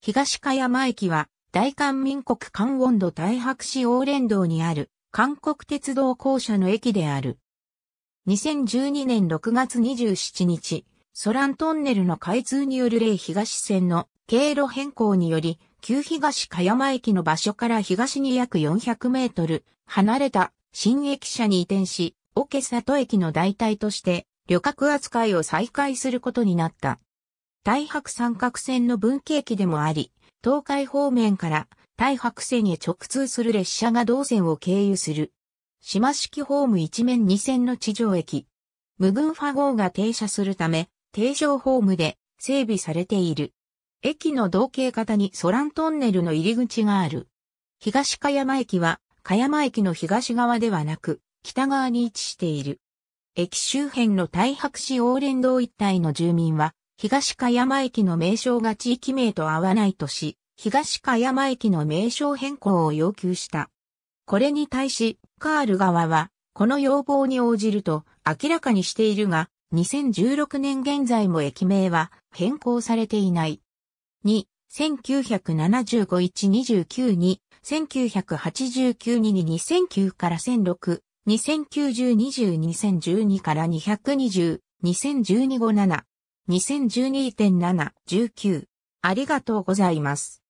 東茅山駅は、大韓民国関温度大白市大連道にある、韓国鉄道公社の駅である。2012年6月27日、ソラントンネルの開通による例東線の経路変更により、旧東茅山駅の場所から東に約400メートル離れた新駅舎に移転し、オケ里駅の代替として旅客扱いを再開することになった。太白三角線の分岐駅でもあり、東海方面から太白線へ直通する列車が同線を経由する。島式ホーム一面二線の地上駅。無群ファ号が停車するため、定常ホームで整備されている。駅の同型型にソラントンネルの入り口がある。東加山駅は、加山駅の東側ではなく、北側に位置している。駅周辺の太白市大連道一帯の住民は、東か山駅の名称が地域名と合わないとし、東か山駅の名称変更を要求した。これに対し、カール側は、この要望に応じると明らかにしているが、2016年現在も駅名は変更されていない。2、1975-129に、1989 2 2009から1006、2090-2022から220、2012-57、2012.719。ありがとうございます。